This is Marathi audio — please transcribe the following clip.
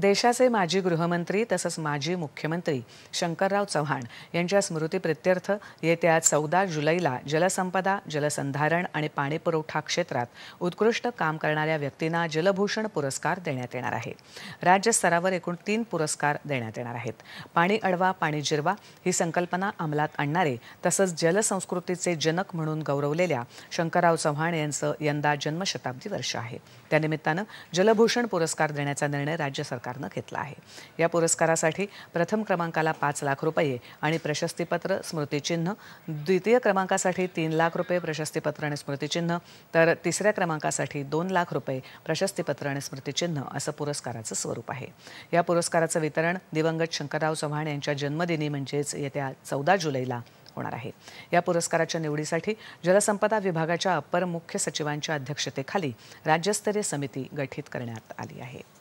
देशाचे माजी गृहमंत्री तसंच माजी मुख्यमंत्री शंकरराव चव्हाण यांच्या स्मृतीप्रित्यर्थ येत्या चौदा जुलैला जलसंपदा जलसंधारण आणि पाणीपुरवठा क्षेत्रात उत्कृष्ट काम करणाऱ्या व्यक्तींना जलभूषण पुरस्कार देण्यात येणार आहे राज्यस्तरावर एकूण तीन पुरस्कार देण्यात येणार आहेत पाणी अडवा पाणी जिरवा ही संकल्पना अंमलात आणणारे तसंच जलसंस्कृतीचे जनक म्हणून गौरवलेल्या शंकरराव चव्हाण यांचं यंदा जन्मशताब्दी वर्ष आहे त्यानिमित्तानं जलभूषण पुरस्कार देण्याचा निर्णय राज्य सरकार सरकारनं घेतला आहे या पुरस्कारासाठी प्रथम क्रमांकाला पाच लाख रुपये आणि प्रशस्तीपत्र स्मृतिचिन्ह द्वितीय क्रमांकासाठी तीन लाख रुपये प्रशस्तीपत्र आणि स्मृतिचिन्ह तर तिसऱ्या क्रमांकासाठी दोन लाख रुपये प्रशस्तीपत्र आणि स्मृतिचिन्ह असं पुरस्काराचं स्वरूप आहे या पुरस्काराचं वितरण दिवंगत शंकरराव चव्हाण यांच्या जन्मदिनी म्हणजेच येत्या चौदा जुलैला होणार आहे या पुरस्काराच्या निवडीसाठी जलसंपदा विभागाच्या अपर मुख्य सचिवांच्या अध्यक्षतेखाली राज्यस्तरीय समिती गठीत करण्यात आली आहे